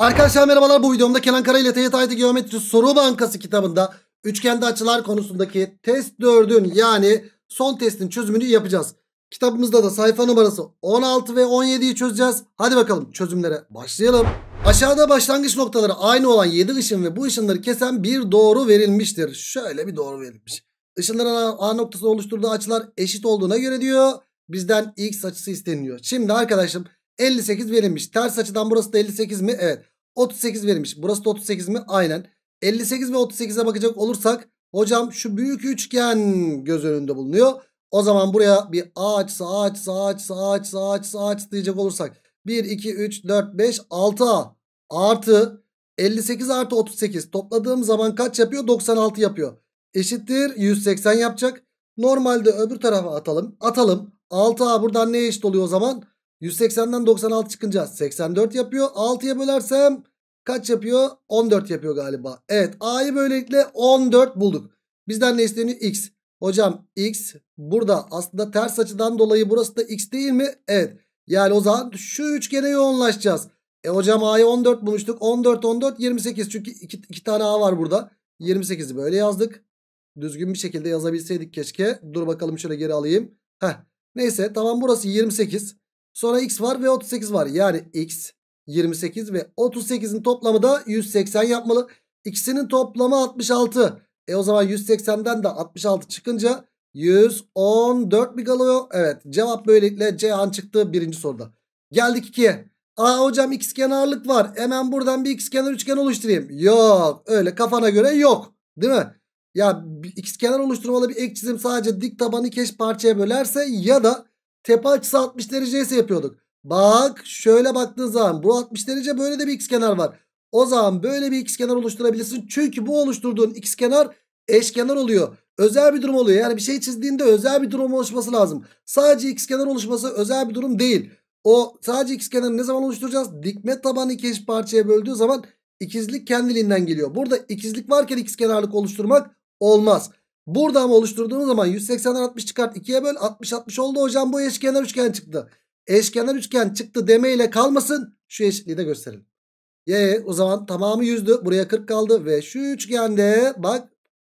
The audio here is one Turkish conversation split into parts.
Arkadaşlar merhabalar bu videomda Kenan Kara ile Teyit Ayeti Geometri Soru Bankası kitabında üçgende açılar konusundaki test 4'ün yani son testin çözümünü yapacağız. Kitabımızda da sayfa numarası 16 ve 17'yi çözeceğiz. Hadi bakalım çözümlere başlayalım. Aşağıda başlangıç noktaları aynı olan 7 ışın ve bu ışınları kesen bir doğru verilmiştir. Şöyle bir doğru verilmiş. Işınların A noktası oluşturduğu açılar eşit olduğuna göre diyor bizden x açısı isteniyor. Şimdi arkadaşım 58 verilmiş. Ters açıdan burası da 58 mi? Evet. 38 verilmiş. Burası da 38 mi? Aynen. 58 ve 38'e bakacak olursak hocam şu büyük üçgen göz önünde bulunuyor. O zaman buraya bir ağaç, ağaç, ağaç, ağaç, ağaç, ağaç diyecek olursak 1, 2, 3, 4, 5, 6 A artı 58 artı 38 topladığım zaman kaç yapıyor? 96 yapıyor. Eşittir 180 yapacak. Normalde öbür tarafa atalım. Atalım. 6A buradan neye eşit oluyor o zaman? 180'den 96 çıkınca 84 yapıyor. 6'ya bölersem kaç yapıyor? 14 yapıyor galiba. Evet A'yı böylelikle 14 bulduk. Bizden ne isteniyor? X. Hocam X burada aslında ters açıdan dolayı burası da X değil mi? Evet. Yani o zaman şu üçgene yoğunlaşacağız. E hocam A'yı 14 bulmuştuk. 14, 14, 28. Çünkü iki, iki tane A var burada. 28'i böyle yazdık. Düzgün bir şekilde yazabilseydik keşke. Dur bakalım şöyle geri alayım. Heh. Neyse tamam burası 28. Sonra x var ve 38 var. Yani x 28 ve 38'in toplamı da 180 yapmalı. İkisinin toplamı 66. E o zaman 180'den de 66 çıkınca 114 mi kalıyor? Evet cevap böylelikle C an çıktı birinci soruda. Geldik 2'ye. Aa hocam x kenarlık var. Hemen buradan bir x kenar üçgen oluşturayım. Yok öyle kafana göre yok. Değil mi? Ya x kenar oluşturmalı bir ek çizim sadece dik tabanı iki parçaya bölerse ya da Tepe açısı 60 derece ise yapıyorduk. Bak şöyle baktığın zaman bu 60 derece böyle de bir x kenar var. O zaman böyle bir x kenar oluşturabilirsin. Çünkü bu oluşturduğun x kenar eşkenar oluyor. Özel bir durum oluyor. Yani bir şey çizdiğinde özel bir durum oluşması lazım. Sadece x kenar oluşması özel bir durum değil. O sadece x kenarını ne zaman oluşturacağız? Dikme tabanı iki eşit parçaya böldüğü zaman ikizlik kendiliğinden geliyor. Burada ikizlik varken x kenarlık oluşturmak olmaz. Burada ama oluşturduğunuz zaman 180'den 60 çıkart 2'ye böl 60 60 oldu hocam bu eşkenar üçgen çıktı. Eşkenar üçgen çıktı demeyle kalmasın şu eşitliği de gösterelim. Y o zaman tamamı yüzdü, buraya 40 kaldı ve şu üçgende bak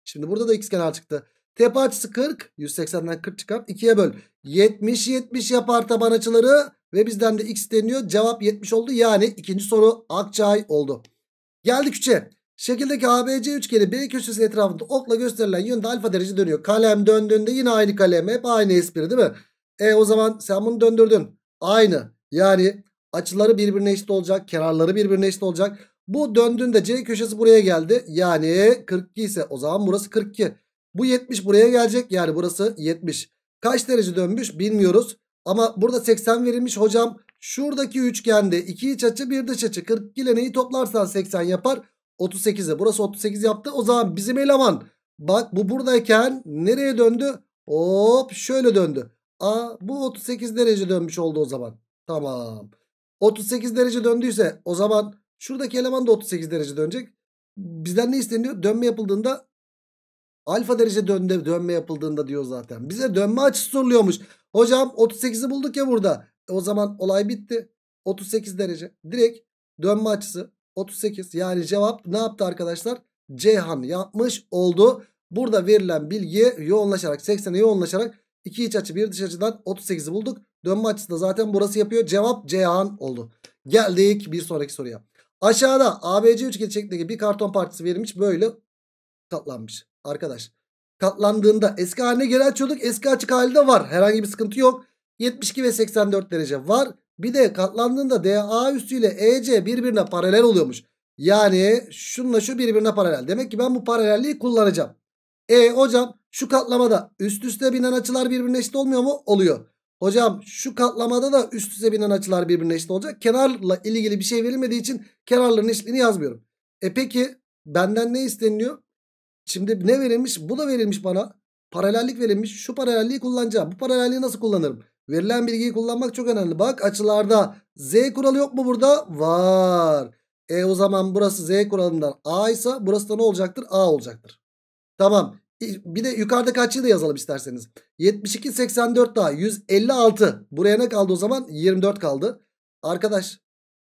şimdi burada da xkenar çıktı. Tepe açısı 40 180'den 40 çıkart 2'ye böl 70 70 yapar taban açıları ve bizden de x deniyor cevap 70 oldu yani ikinci soru Akçay oldu. Geldik 3'e. Şekildeki ABC üçgeni B köşesi etrafında okla gösterilen yönde alfa derece dönüyor. Kalem döndüğünde yine aynı kalem hep aynı espri değil mi? E o zaman sen bunu döndürdün. Aynı. Yani açıları birbirine eşit olacak. Kenarları birbirine eşit olacak. Bu döndüğünde C köşesi buraya geldi. Yani 42 ise o zaman burası 42. Bu 70 buraya gelecek. Yani burası 70. Kaç derece dönmüş bilmiyoruz. Ama burada 80 verilmiş hocam. Şuradaki üçgende iki iç açı bir dış açı. 42 ile neyi toplarsan 80 yapar. 38'e. Burası 38 yaptı. O zaman bizim eleman bak bu buradayken nereye döndü? Hop şöyle döndü. A bu 38 derece dönmüş oldu o zaman. Tamam. 38 derece döndüyse o zaman şuradaki eleman da 38 derece dönecek. Bizden ne isteniyor? Dönme yapıldığında alfa derece dönde, dönme yapıldığında diyor zaten. Bize dönme açısı soruluyormuş. Hocam 38'i bulduk ya burada. E o zaman olay bitti. 38 derece. Direkt dönme açısı 38. Yani cevap ne yaptı arkadaşlar? Ceyhan yapmış oldu. Burada verilen bilgi yoğunlaşarak 80'e yoğunlaşarak iki iç açı bir dış açıdan 38'i bulduk. Dönme açısı da zaten burası yapıyor. Cevap Ceyhan oldu. Geldik bir sonraki soruya. Aşağıda ABC üçgeni şeklindeki bir karton parçası verilmiş böyle katlanmış. Arkadaş katlandığında eski haline geri çocuk eski açık halde var. Herhangi bir sıkıntı yok. 72 ve 84 derece var. Bir de katlandığında DA üstüyle EC birbirine paralel oluyormuş. Yani şunla şu birbirine paralel. Demek ki ben bu paralelliği kullanacağım. E hocam şu katlamada üst üste binen açılar birbirine eşit olmuyor mu? Oluyor. Hocam şu katlamada da üst üste binen açılar birbirine eşit olacak. Kenarla ilgili bir şey verilmediği için kenarların eşitliğini yazmıyorum. E peki benden ne isteniliyor? Şimdi ne verilmiş? Bu da verilmiş bana. Paralellik verilmiş. Şu paralelliği kullanacağım. Bu paralelliği nasıl kullanırım? Verilen bilgiyi kullanmak çok önemli. Bak açılarda Z kuralı yok mu burada? Var. E o zaman burası Z kuralından A ise burası da ne olacaktır? A olacaktır. Tamam. Bir de yukarıdaki açıyı da yazalım isterseniz. 72, 84 daha. 156. Buraya ne kaldı o zaman? 24 kaldı. Arkadaş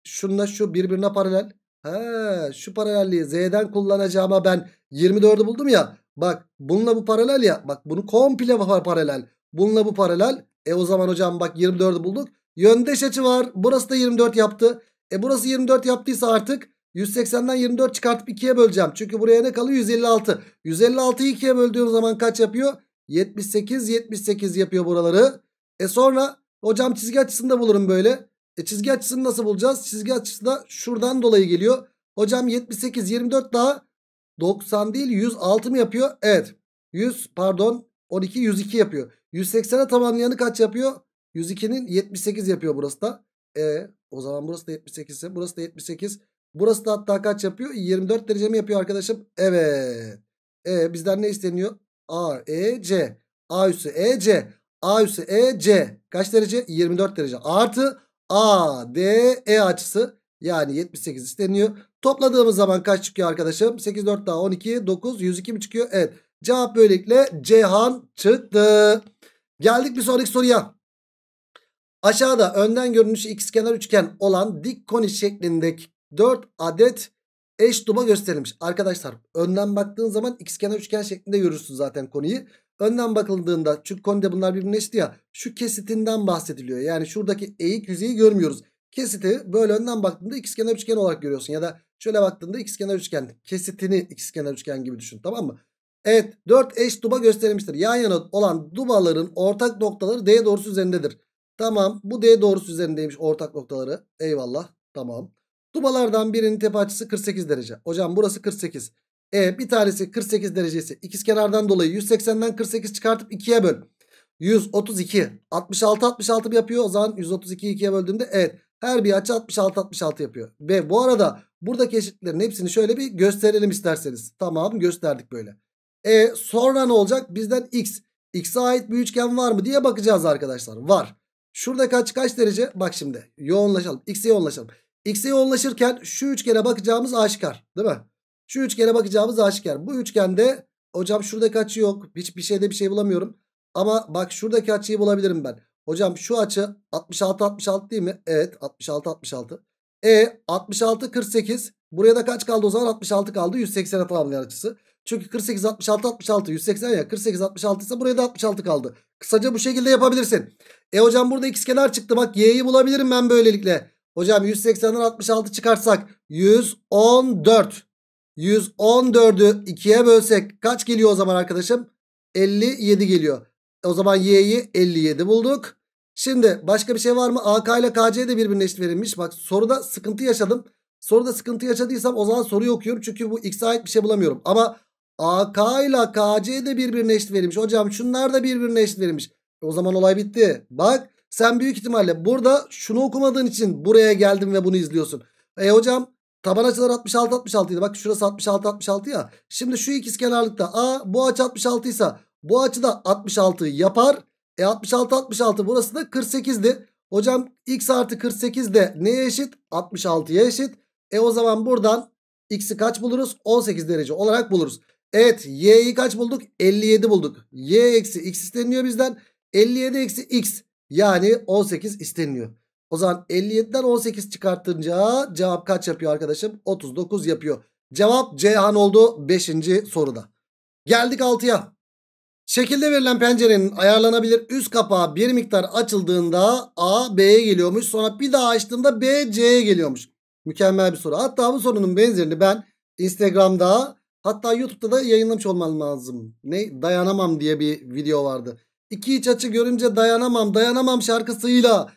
şunla şu birbirine paralel. He, şu paralelliği Z'den kullanacağıma ben 24'ü buldum ya. Bak bununla bu paralel ya. Bak bunu komple paralel. Bununla bu paralel. E o zaman hocam bak 24'ü bulduk. Yöndeş açı var. Burası da 24 yaptı. E burası 24 yaptıysa artık 180'den 24 çıkartıp 2'ye böleceğim. Çünkü buraya ne kalıyor? 156. 156'yı 2'ye böldüğüm zaman kaç yapıyor? 78, 78 yapıyor buraları. E sonra hocam çizgi açısını da bulurum böyle. E çizgi açısını nasıl bulacağız? Çizgi açısı da şuradan dolayı geliyor. Hocam 78, 24 daha 90 değil 106 mı yapıyor? Evet. 100 pardon 12 102 yapıyor. 180'e tamamlayanı kaç yapıyor? 102'nin 78 yapıyor burası da. E o zaman burası da 78 ise burası da 78. Burası da hatta kaç yapıyor? 24 derece mi yapıyor arkadaşım? Evet. E bizden ne isteniyor? A, E, C. A üssü E, C. A üssü E, C. Kaç derece? 24 derece. Artı A, D, E açısı. Yani 78 isteniyor. Topladığımız zaman kaç çıkıyor arkadaşım? 8, 4 daha 12, 9, 102 mi çıkıyor? Evet. Cevap böylelikle Ceyhan çıktı. Geldik bir sonraki soruya. Aşağıda önden görünüşü kenar üçgen olan dik koni şeklindeki 4 adet eş duma gösterilmiş. Arkadaşlar önden baktığın zaman x kenar üçgen şeklinde görürsün zaten konuyu. Önden bakıldığında çünkü konide bunlar birbirine eşit ya şu kesitinden bahsediliyor. Yani şuradaki eğik yüzeyi görmüyoruz. Kesiti böyle önden baktığında x kenar üçgen olarak görüyorsun ya da şöyle baktığında x kenar üçgen kesitini x kenar üçgen gibi düşün tamam mı? Evet 4 eş duba göstermiştir. Yan yana olan dubaların ortak noktaları D doğrusu üzerindedir. Tamam bu D doğrusu üzerindeymiş ortak noktaları. Eyvallah tamam. Dubalardan birinin tepe açısı 48 derece. Hocam burası 48. E bir tanesi 48 derecesi kenardan dolayı 180'den 48 çıkartıp 2'ye böl. 132 66 66 yapıyor. O zaman 132'yi 2'ye böldüğümde evet her bir açı 66 66 yapıyor. Ve bu arada buradaki eşitlerin hepsini şöyle bir gösterelim isterseniz. Tamam gösterdik böyle. E sonra ne olacak? Bizden x. X'e ait bir üçgen var mı diye bakacağız arkadaşlar. Var. Şurada kaç kaç derece? Bak şimdi yoğunlaşalım. X'e yoğunlaşalım. X'e yoğunlaşırken şu üçgene bakacağımız aşikar. Değil mi? Şu üçgene bakacağımız aşikar. Bu üçgende hocam şurada kaçı yok. Hiçbir şeyde bir şey bulamıyorum. Ama bak şuradaki açıyı bulabilirim ben. Hocam şu açı 66-66 değil mi? Evet 66-66. E 66-48. Buraya da kaç kaldı o zaman? 66 kaldı. 180'e tamamlayan açısı. Çünkü 48, 66, 66, 180 ya. 48, 66 ise buraya da 66 kaldı. Kısaca bu şekilde yapabilirsin. E hocam burada x kenar çıktı. Bak y'yi bulabilirim ben böylelikle. Hocam 180'den 66 çıkarsak 114. 114'ü 2'ye bölsek kaç geliyor o zaman arkadaşım? 57 geliyor. E o zaman y'yi 57 bulduk. Şimdi başka bir şey var mı? AK ile KC de birbirine eşit verilmiş. Bak soruda sıkıntı yaşadım. Soruda sıkıntı yaşadıysam o zaman soruyu okuyorum. Çünkü bu x'e ait bir şey bulamıyorum. Ama AK ile KC de birbirine eşit verilmiş. Hocam şunlar da birbirine eşit verilmiş. O zaman olay bitti. Bak sen büyük ihtimalle burada şunu okumadığın için buraya geldim ve bunu izliyorsun. E hocam taban açılar 66 66 idi. Bak şurası 66 66 ya. Şimdi şu ikiz kenarlıkta A bu açı 66 ise bu açı da 66 yapar. E 66 66 burası da 48'di. Hocam x artı 48 de neye eşit? 66'ya eşit. E o zaman buradan x'i kaç buluruz? 18 derece olarak buluruz. Evet y'yi kaç bulduk? 57 bulduk. Y eksi x isteniyor bizden. 57 eksi x yani 18 isteniyor. O zaman 57'den 18 çıkartınca cevap kaç yapıyor arkadaşım? 39 yapıyor. Cevap Cihan oldu 5. soruda. Geldik 6'ya. Şekilde verilen pencerenin ayarlanabilir üst kapağı bir miktar açıldığında A B'ye geliyormuş. Sonra bir daha açtığında B C'ye geliyormuş. Mükemmel bir soru. Hatta bu sorunun benzerini ben Instagram'da Hatta YouTube'da da yayınlamış olman lazım. Ne? Dayanamam diye bir video vardı. İki iç açı görünce dayanamam dayanamam şarkısıyla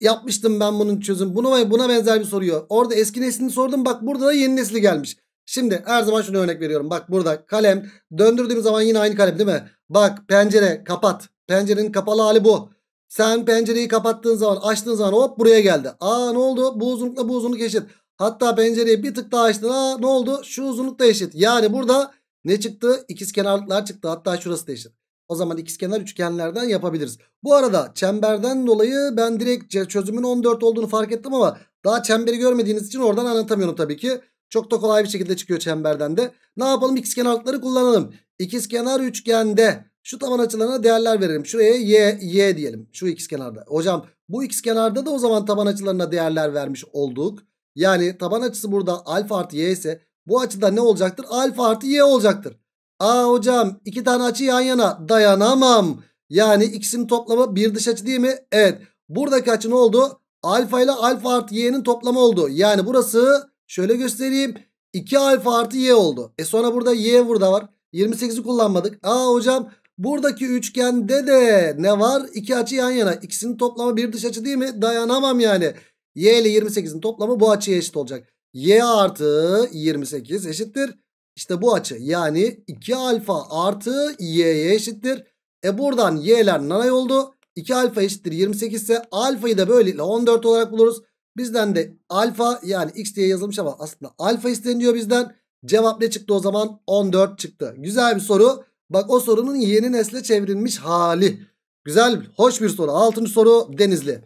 yapmıştım ben bunun çözüm. Bunu buna benzer bir soruyor. Orada eski neslini sordum bak burada da yeni nesli gelmiş. Şimdi her zaman şunu örnek veriyorum. Bak burada kalem döndürdüğüm zaman yine aynı kalem değil mi? Bak pencere kapat. Pencerenin kapalı hali bu. Sen pencereyi kapattığın zaman açtığın zaman hop buraya geldi. Aa ne oldu? Bu uzunlukla bu uzunluk eşit. Hatta pencereyi bir tık daha açtı Aa, ne oldu? Şu uzunluk da eşit. Yani burada ne çıktı? İkiz kenarlıklar çıktı. Hatta şurası da eşit. O zaman ikizkenar üçgenlerden yapabiliriz. Bu arada çemberden dolayı ben direkt çözümün 14 olduğunu fark ettim ama daha çemberi görmediğiniz için oradan anlatamıyorum tabii ki. Çok da kolay bir şekilde çıkıyor çemberden de. Ne yapalım? İkizkenarlıkları kullanalım. İkizkenar üçgende şu taban açılarına değerler verelim. Şuraya y, y diyelim. Şu ikizkenarda. Hocam bu ikizkenarda da o zaman taban açılarına değerler vermiş olduk. Yani taban açısı burada alfa artı y ise bu açıda ne olacaktır? Alfa artı y olacaktır. Aa hocam iki tane açı yan yana dayanamam. Yani ikisinin toplamı bir dış açı değil mi? Evet. Buradaki açı ne oldu? Alfa ile alfa artı y'nin toplamı oldu. Yani burası şöyle göstereyim. 2 alfa artı y oldu. E sonra burada y burada var. 28'i kullanmadık. Aa hocam buradaki üçgende de ne var? İki açı yan yana. İkisinin toplamı bir dış açı değil mi? Dayanamam yani. Y ile 28'in toplamı bu açıya eşit olacak. Y artı 28 eşittir. İşte bu açı yani 2 alfa artı y'ye eşittir. E buradan y'ler nanay oldu. 2 alfa eşittir 28 ise alfayı da böylelikle 14 olarak buluruz. Bizden de alfa yani x diye yazılmış ama aslında alfa isteniyor bizden. Cevap ne çıktı o zaman? 14 çıktı. Güzel bir soru. Bak o sorunun yeni nesle çevrilmiş hali. Güzel, hoş bir soru. Altıncı soru Denizli.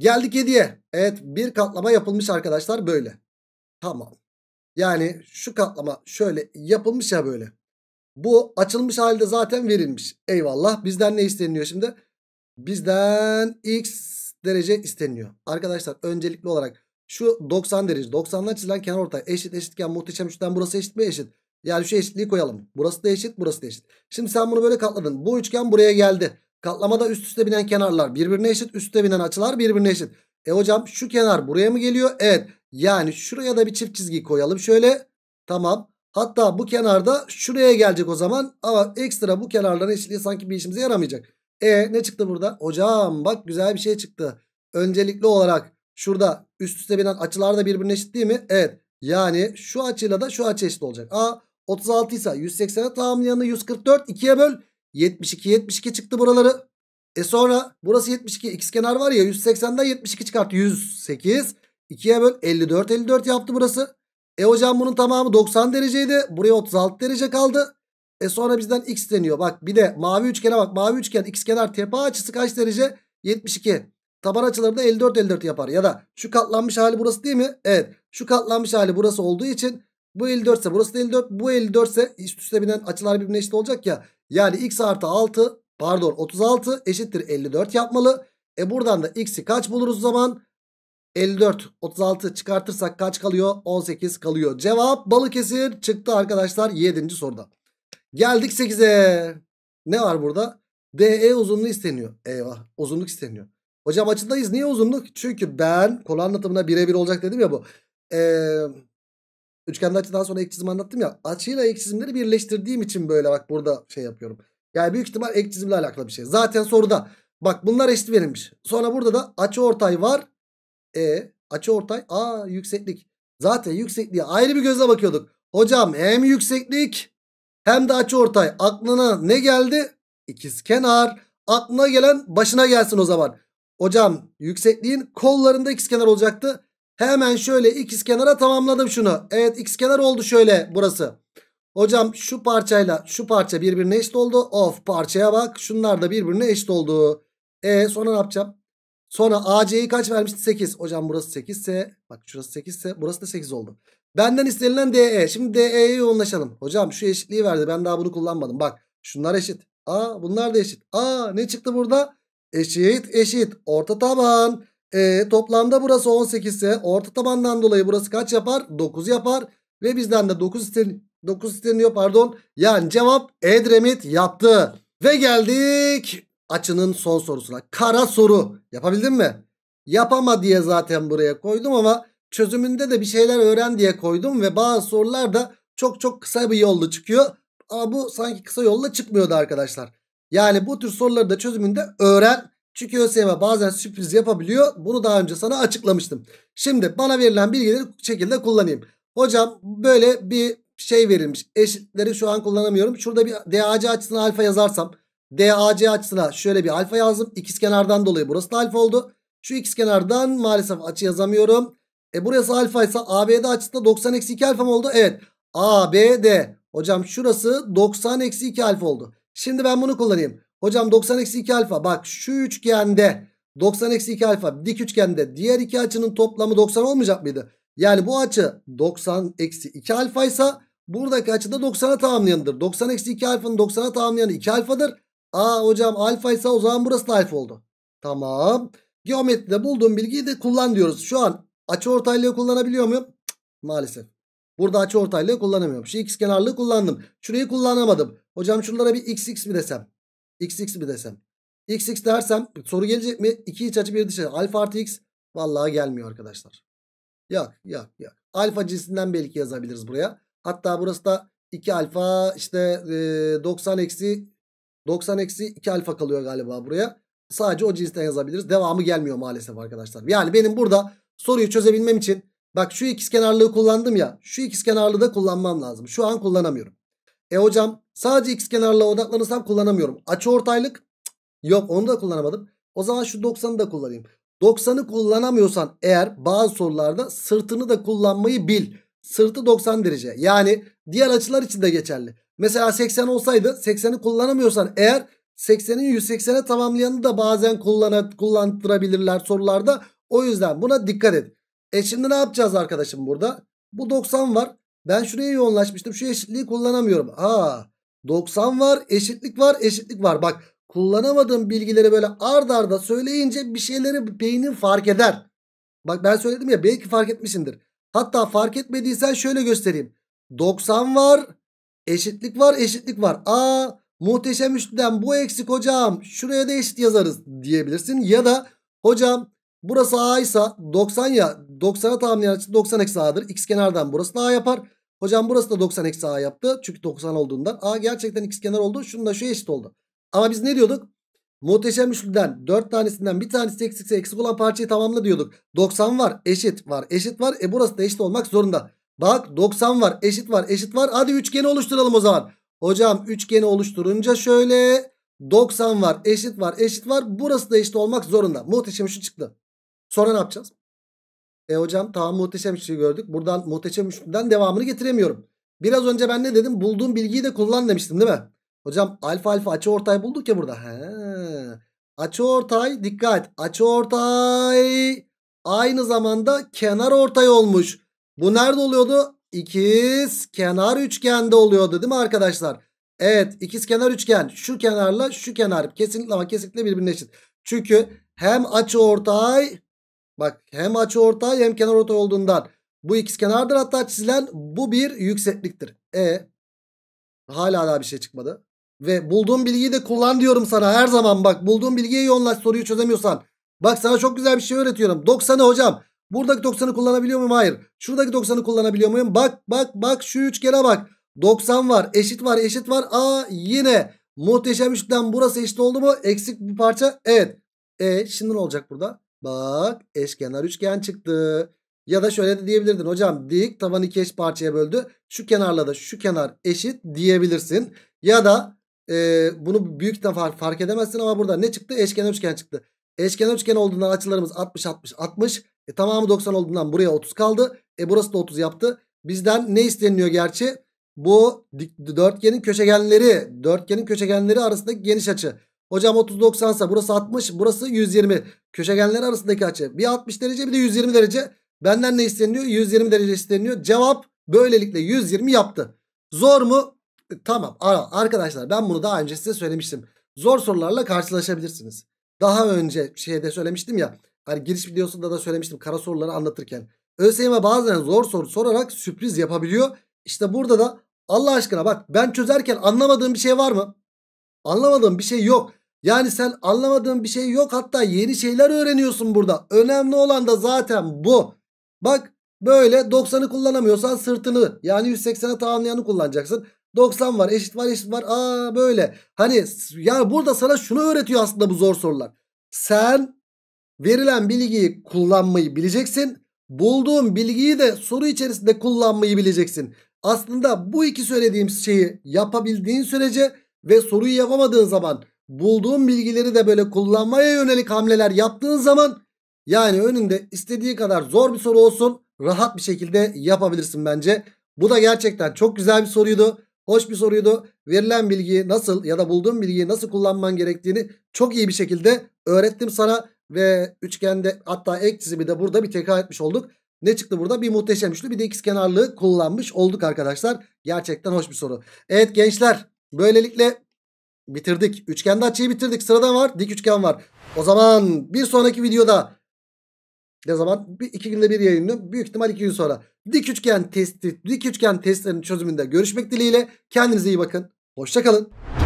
Geldik 7'ye. Evet bir katlama yapılmış arkadaşlar böyle. Tamam. Yani şu katlama şöyle yapılmış ya böyle. Bu açılmış halde zaten verilmiş. Eyvallah. Bizden ne isteniyor şimdi? Bizden x derece isteniyor. Arkadaşlar öncelikli olarak şu 90 derece. 90'dan çizilen kenar ortay eşit eşitken muhteşem üçten burası eşit mi eşit? Yani şu eşitliği koyalım. Burası da eşit burası da eşit. Şimdi sen bunu böyle katladın. Bu üçgen buraya geldi. Katlamada üst üste binen kenarlar birbirine eşit. üstte binen açılar birbirine eşit. E hocam şu kenar buraya mı geliyor? Evet. Yani şuraya da bir çift çizgi koyalım. Şöyle. Tamam. Hatta bu kenarda şuraya gelecek o zaman. Ama ekstra bu kenarların eşitliği sanki bir işimize yaramayacak. E ne çıktı burada? Hocam bak güzel bir şey çıktı. Öncelikli olarak şurada üst üste binen açılar da birbirine eşit değil mi? Evet. Yani şu açıyla da şu açı eşit olacak. A 36 ise 180'e tamamlayanı 144 2'ye böl. 72 72 çıktı buraları. E sonra burası 72 x kenar var ya 180'den 72 çıkart 108. 2'ye böl 54 54 yaptı burası. E hocam bunun tamamı 90 dereceydi. Buraya 36 derece kaldı. E sonra bizden x deniyor. Bak bir de mavi üçgene bak. Mavi üçgen x kenar tepe açısı kaç derece? 72. Taban açıları da 54 54 yapar. Ya da şu katlanmış hali burası değil mi? Evet. Şu katlanmış hali burası olduğu için bu 54 ise burası da 54. Bu 54 ise üst üste binen açılar birbirine eşit olacak ya. Yani x artı 6 pardon 36 eşittir 54 yapmalı. E buradan da x'i kaç buluruz o zaman? 54 36 çıkartırsak kaç kalıyor? 18 kalıyor. Cevap Balıkesir çıktı arkadaşlar 7. soruda. Geldik 8'e. Ne var burada? DE uzunluğu isteniyor. Eyvah uzunluk isteniyor. Hocam açıdayız. Niye uzunluk? Çünkü ben konu anlatımına birebir olacak dedim ya bu. Eee Üçgende açı daha sonra ek çizim anlattım ya. Açıyla ek çizimleri birleştirdiğim için böyle bak burada şey yapıyorum. Yani büyük ihtimal ek çizimle alakalı bir şey. Zaten soruda bak bunlar eşit verilmiş. Sonra burada da açı ortay var. E açı ortay a yükseklik. Zaten yüksekliğe ayrı bir gözle bakıyorduk. Hocam hem yükseklik hem de açı ortay. Aklına ne geldi? İkiz kenar. Aklına gelen başına gelsin o zaman. Hocam yüksekliğin kollarında ikiz kenar olacaktı. Hemen şöyle x kenara tamamladım şunu. Evet x kenar oldu şöyle burası. Hocam şu parçayla şu parça birbirine eşit oldu. Of parçaya bak. Şunlar da birbirine eşit oldu. E sonra ne yapacağım? Sonra AC'yi kaç vermişti? 8. Hocam burası 8 ise bak şurası 8 ise burası da 8 oldu. Benden istenilen DE. Şimdi DE'ye yoğunlaşalım. Hocam şu eşitliği verdi. Ben daha bunu kullanmadım. Bak şunlar eşit. Aa bunlar da eşit. Aa ne çıktı burada? Eşit eşit. Orta taban. E, toplamda burası 18 ise orta tabandan dolayı burası kaç yapar? 9 yapar. Ve bizden de 9 isten 9 isteniyor pardon. Yani cevap Edremit yaptı. Ve geldik açının son sorusuna. Kara soru. Yapabildin mi? Yapama diye zaten buraya koydum ama çözümünde de bir şeyler öğren diye koydum. Ve bazı sorular da çok çok kısa bir yolla çıkıyor. Ama bu sanki kısa yolla çıkmıyordu arkadaşlar. Yani bu tür soruları da çözümünde öğren. Çünkü ÖSYM bazen sürpriz yapabiliyor. Bunu daha önce sana açıklamıştım. Şimdi bana verilen bilgileri şekilde kullanayım. Hocam böyle bir şey verilmiş. Eşitleri şu an kullanamıyorum. Şurada bir DAC açısına alfa yazarsam. DAC açısına şöyle bir alfa yazdım. İkiz kenardan dolayı burası da alfa oldu. Şu ikiz kenardan maalesef açı yazamıyorum. E burası alfa ise ABD açısında 90 eksi 2 alfa mı oldu? Evet. ABD. Hocam şurası 90 eksi 2 alfa oldu. Şimdi ben bunu kullanayım. Hocam 90 eksi 2 alfa bak şu üçgende 90 eksi 2 alfa dik üçgende diğer iki açının toplamı 90 olmayacak mıydı? Yani bu açı 90 eksi 2 alfa ise buradaki açı da 90'a tamamlayanıdır. 90 eksi 2 alfanın 90'a tamamlayanı 2 alfadır. Aa hocam alfa ise o zaman burası da alfa oldu. Tamam. Geometride bulduğum bilgiyi de kullan diyoruz. Şu an açı ortaylığı kullanabiliyor muyum? Cık, maalesef. Burada açı ortaylığı kullanamıyorum. Şu x kenarlığı kullandım. Şurayı kullanamadım. Hocam şunlara bir x x mi desem? xx mi desem? xx dersem soru gelecek mi? 2 iç açı 1 dış açı. Alfa artı x vallahi gelmiyor arkadaşlar. Yok yok yok. Alfa cinsinden belki yazabiliriz buraya. Hatta burası da 2 alfa işte 90 e, eksi 90 eksi 2 alfa kalıyor galiba buraya. Sadece o cinsten yazabiliriz. Devamı gelmiyor maalesef arkadaşlar. Yani benim burada soruyu çözebilmem için bak şu ikiz kenarlığı kullandım ya. Şu ikiz kenarlığı da kullanmam lazım. Şu an kullanamıyorum. E hocam sadece x kenarla odaklanırsam kullanamıyorum. Açı ortaylık yok onu da kullanamadım. O zaman şu 90'ı da kullanayım. 90'ı kullanamıyorsan eğer bazı sorularda sırtını da kullanmayı bil. Sırtı 90 derece. Yani diğer açılar için de geçerli. Mesela 80 olsaydı 80'i kullanamıyorsan eğer 80'in 180'e tamamlayanı da bazen kullan kullandırabilirler sorularda. O yüzden buna dikkat et. E şimdi ne yapacağız arkadaşım burada? Bu 90 var. Ben şuraya yoğunlaşmıştım. Şu eşitliği kullanamıyorum. Aa 90 var, eşitlik var, eşitlik var. Bak kullanamadığım bilgileri böyle ard arda söyleyince bir şeyleri beynin fark eder. Bak ben söyledim ya belki fark etmişsindir. Hatta fark etmediysen şöyle göstereyim. 90 var, eşitlik var, eşitlik var. Aa muhteşem üçlüden bu eksik hocam. Şuraya da eşit yazarız diyebilirsin. Ya da hocam burası A ise 90 ya 90'a tamamlayan açı 90 eksi a'dır. X kenardan burası da a yapar. Hocam burası da 90 eksi a yaptı. Çünkü 90 olduğundan a gerçekten x kenar oldu. da şu eşit oldu. Ama biz ne diyorduk? Muhteşem üçlüden 4 tanesinden bir tanesi eksikse eksik olan parçayı tamamla diyorduk. 90 var eşit var eşit var. E burası da eşit olmak zorunda. Bak 90 var eşit var eşit var. Hadi üçgeni oluşturalım o zaman. Hocam üçgeni oluşturunca şöyle 90 var eşit var eşit var. Burası da eşit olmak zorunda. Muhteşem şu çıktı. Sonra ne yapacağız? E hocam tamam muhteşem üçlü gördük. Buradan muhteşem üçlüden devamını getiremiyorum. Biraz önce ben ne dedim? Bulduğum bilgiyi de kullan demiştim değil mi? Hocam alfa alfa açı ortay bulduk ya burada. He. Açı ortay dikkat. Açı ortay aynı zamanda kenar ortay olmuş. Bu nerede oluyordu? İkiz kenar üçgende oluyordu değil mi arkadaşlar? Evet ikiz kenar üçgen. Şu kenarla şu kenar kesinlikle ama kesinlikle birbirine eşit. Çünkü hem açı ortay Bak hem açı ortay hem kenar ortay olduğundan bu ikiz kenardır hatta çizilen bu bir yüksekliktir. E hala daha bir şey çıkmadı. Ve bulduğum bilgiyi de kullan diyorum sana her zaman bak bulduğum bilgiye yoğunlaş soruyu çözemiyorsan. Bak sana çok güzel bir şey öğretiyorum. 90'ı hocam. Buradaki 90'ı kullanabiliyor muyum? Hayır. Şuradaki 90'ı kullanabiliyor muyum? Bak bak bak şu üçgene bak. 90 var eşit var eşit var. Aa yine muhteşem üçlükten burası eşit oldu mu? Eksik bir parça. Evet. E şimdi ne olacak burada? Bak eşkenar üçgen çıktı. Ya da şöyle de diyebilirdin. Hocam dik tavan iki eş parçaya böldü. Şu kenarla da şu kenar eşit diyebilirsin. Ya da e, bunu büyük defa fark edemezsin ama burada ne çıktı? Eşkenar üçgen çıktı. Eşkenar üçgen olduğundan açılarımız 60 60 60. E tamamı 90 olduğundan buraya 30 kaldı. E burası da 30 yaptı. Bizden ne isteniliyor gerçi? Bu dörtgenin köşegenleri, dörtgenin köşegenleri arasındaki geniş açı. Hocam 30 90 ise burası 60 burası 120. Köşegenler arasındaki açı bir 60 derece bir de 120 derece. Benden ne isteniyor? 120 derece isteniyor. Cevap böylelikle 120 yaptı. Zor mu? E, tamam arkadaşlar ben bunu daha önce size söylemiştim. Zor sorularla karşılaşabilirsiniz. Daha önce şeyde söylemiştim ya. Hani giriş videosunda da söylemiştim kara soruları anlatırken. ÖSYM'e bazen zor soru sorarak sürpriz yapabiliyor. İşte burada da Allah aşkına bak ben çözerken anlamadığım bir şey var mı? Anlamadığım bir şey yok. Yani sen anlamadığın bir şey yok hatta yeni şeyler öğreniyorsun burada. Önemli olan da zaten bu. Bak böyle 90'ı kullanamıyorsan sırtını yani 180'e tamamlayanı kullanacaksın. 90 var eşit var eşit var aa böyle. Hani ya burada sana şunu öğretiyor aslında bu zor sorular. Sen verilen bilgiyi kullanmayı bileceksin. Bulduğun bilgiyi de soru içerisinde kullanmayı bileceksin. Aslında bu iki söylediğim şeyi yapabildiğin sürece ve soruyu yapamadığın zaman bulduğun bilgileri de böyle kullanmaya yönelik hamleler yaptığın zaman yani önünde istediği kadar zor bir soru olsun rahat bir şekilde yapabilirsin bence. Bu da gerçekten çok güzel bir soruydu. Hoş bir soruydu. Verilen bilgiyi nasıl ya da bulduğun bilgiyi nasıl kullanman gerektiğini çok iyi bir şekilde öğrettim sana. Ve üçgende hatta ek çizimi de burada bir tekrar etmiş olduk. Ne çıktı burada? Bir muhteşem üçlü bir de ikizkenarlığı kullanmış olduk arkadaşlar. Gerçekten hoş bir soru. Evet gençler böylelikle bitirdik. Üçgende açıyı bitirdik. Sırada var dik üçgen var. O zaman bir sonraki videoda ne zaman? Bir, iki günde bir yayınlıyorum. Büyük ihtimal iki gün sonra. Dik üçgen testi, dik üçgen testlerinin çözümünde görüşmek dileğiyle. Kendinize iyi bakın. Hoşçakalın.